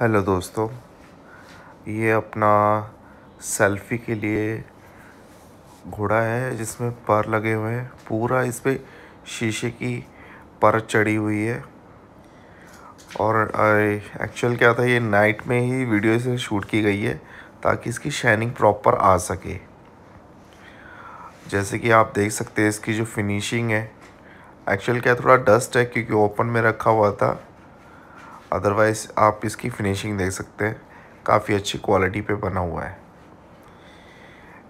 hello दोस्तों ये अपना सेल्फी के लिए घोड़ा है जिसमें पर लगे हुए हैं पूरा इस पर शीशे की पर चढ़ी हुई है और एक्चुअल क्या था ये नाइट में ही वीडियो से शूट की गई है ताकि इसकी शाइनिंग प्रॉपर आ सके जैसे कि आप देख सकते हैं इसकी जो फिनिशिंग है एक्चुअल क्या थोड़ा डस्ट है क्योंकि ओपन में रखा हुआ था अदरवाइज़ आप इसकी फिनिशिंग देख सकते हैं काफ़ी अच्छी क्वालिटी पे बना हुआ है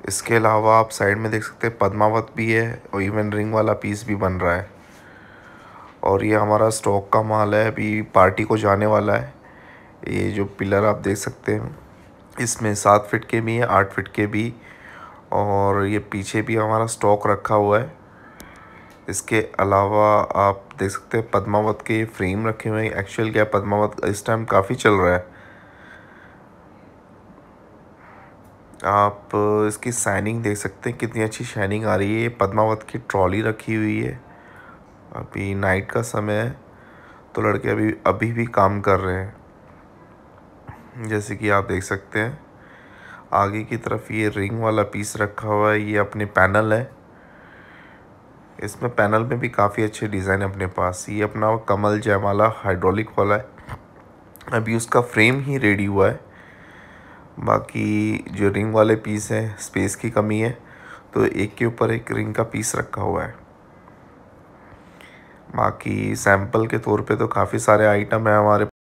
इसके अलावा आप साइड में देख सकते हैं पद्मावत भी है और इवन रिंग वाला पीस भी बन रहा है और ये हमारा स्टॉक का माल है अभी पार्टी को जाने वाला है ये जो पिलर आप देख सकते हैं इसमें सात फिट के भी हैं आठ फिट के भी और ये पीछे भी हमारा स्टॉक रखा हुआ है इसके अलावा आप देख सकते हैं पद्मावत के फ्रेम रखे हुए हैं एक्चुअल क्या पद्मावत इस टाइम काफ़ी चल रहा है आप इसकी शाइनिंग देख सकते हैं कितनी अच्छी शाइनिंग आ रही है पद्मावत की ट्रॉली रखी हुई है अभी नाइट का समय है तो लड़के अभी अभी भी काम कर रहे हैं जैसे कि आप देख सकते हैं आगे की तरफ ये रिंग वाला पीस रखा हुआ है ये अपने पैनल है इसमें पैनल में भी काफ़ी अच्छे डिज़ाइन है अपने पास ये अपना कमल जयमाला हाइड्रोलिक वाला है अभी उसका फ्रेम ही रेडी हुआ है बाकी जो रिंग वाले पीस हैं स्पेस की कमी है तो एक के ऊपर एक रिंग का पीस रखा हुआ है बाकी सैम्पल के तौर पे तो काफ़ी सारे आइटम हैं हमारे